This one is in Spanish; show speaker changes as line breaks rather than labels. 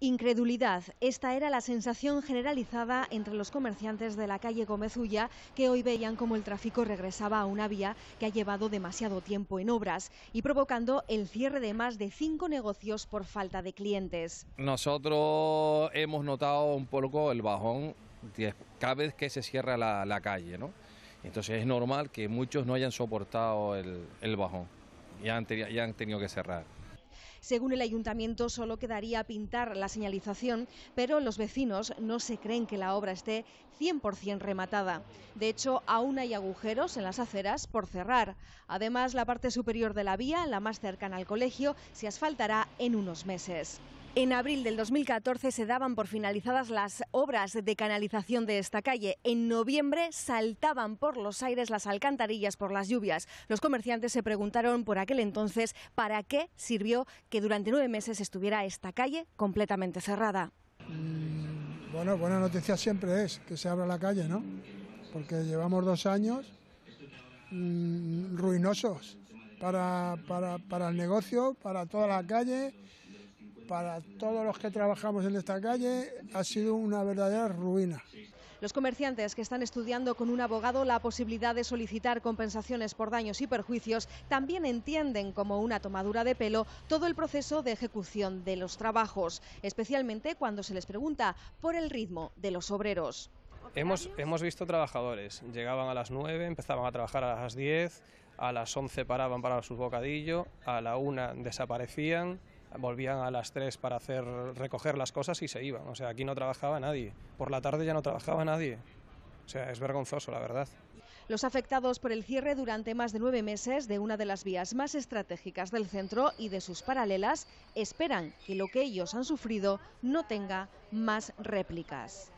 Incredulidad. Esta era la sensación generalizada entre los comerciantes de la calle Gómez que hoy veían como el tráfico regresaba a una vía que ha llevado demasiado tiempo en obras y provocando el cierre de más de cinco negocios por falta de clientes.
Nosotros hemos notado un poco el bajón cada vez que se cierra la, calle, ¿no? Entonces es normal que muchos no hayan soportado el, bajón y ya han tenido que cerrar.
Según el ayuntamiento, solo quedaría pintar la señalización, pero los vecinos no se creen que la obra esté 100% rematada. De hecho, aún hay agujeros en las aceras por cerrar. Además, la parte superior de la vía, la más cercana al colegio, se asfaltará en unos meses. En abril del 2014 se daban por finalizadas las obras de canalización de esta calle. En noviembre saltaban por los aires las alcantarillas por las lluvias. Los comerciantes se preguntaron por aquel entonces para qué sirvió que durante nueve meses estuviera esta calle completamente cerrada.
Mm, bueno, buena noticia siempre es que se abra la calle, ¿no? Porque llevamos dos años mm, ruinosos para, para el negocio, para toda la calle para todos los que trabajamos en esta calle ha sido una verdadera ruina.
Los comerciantes que están estudiando con un abogado la posibilidad de solicitar compensaciones por daños y perjuicios también entienden como una tomadura de pelo todo el proceso de ejecución de los trabajos, especialmente cuando se les pregunta por el ritmo de los obreros.
Hemos, visto trabajadores, llegaban a las 9, empezaban a trabajar a las 10, a las 11 paraban para sus bocadillos, a la 1 desaparecían, volvían a las tres para hacer, recoger las cosas y se iban. O sea, aquí no trabajaba nadie. Por la tarde ya no trabajaba nadie. O sea, es vergonzoso, la verdad.
Los afectados por el cierre durante más de nueve meses de una de las vías más estratégicas del centro y de sus paralelas esperan que lo que ellos han sufrido no tenga más réplicas.